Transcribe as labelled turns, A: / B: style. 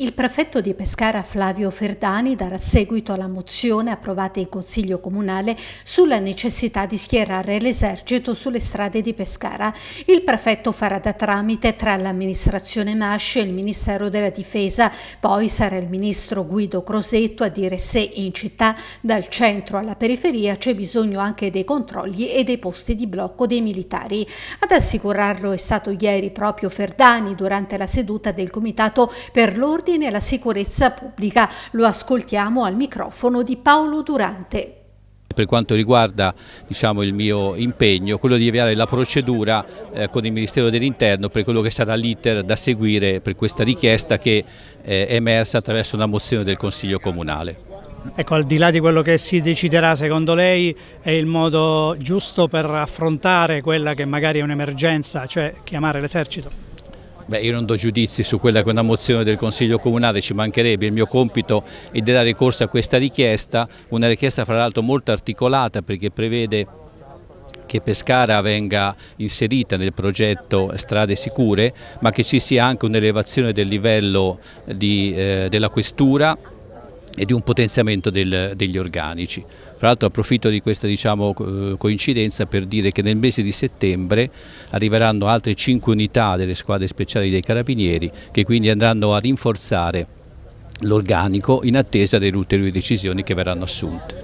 A: Il prefetto di Pescara Flavio Ferdani darà seguito alla mozione approvata in Consiglio Comunale sulla necessità di schierare l'esercito sulle strade di Pescara. Il prefetto farà da tramite tra l'amministrazione Masci e il Ministero della Difesa, poi sarà il ministro Guido Crosetto a dire se in città, dal centro alla periferia, c'è bisogno anche dei controlli e dei posti di blocco dei militari. Ad assicurarlo è stato ieri proprio Ferdani durante la seduta del Comitato per l'Ordine ordine e la sicurezza pubblica. Lo ascoltiamo al microfono di Paolo Durante
B: per quanto riguarda diciamo, il mio impegno, quello di avviare la procedura eh, con il Ministero dell'Interno per quello che sarà l'iter da seguire per questa richiesta che eh, è emersa attraverso una mozione del Consiglio Comunale.
C: Ecco, al di là di quello che si deciderà, secondo lei è il modo giusto per affrontare quella che magari è un'emergenza, cioè chiamare l'esercito?
B: Beh, io non do giudizi su quella che è una mozione del Consiglio Comunale, ci mancherebbe, il mio compito è di dare corso a questa richiesta, una richiesta fra l'altro molto articolata perché prevede che Pescara venga inserita nel progetto Strade Sicure, ma che ci sia anche un'elevazione del livello di, eh, della questura e di un potenziamento del, degli organici. Fra l'altro approfitto di questa diciamo, coincidenza per dire che nel mese di settembre arriveranno altre 5 unità delle squadre speciali dei carabinieri che quindi andranno a rinforzare l'organico in attesa delle ulteriori decisioni che verranno assunte.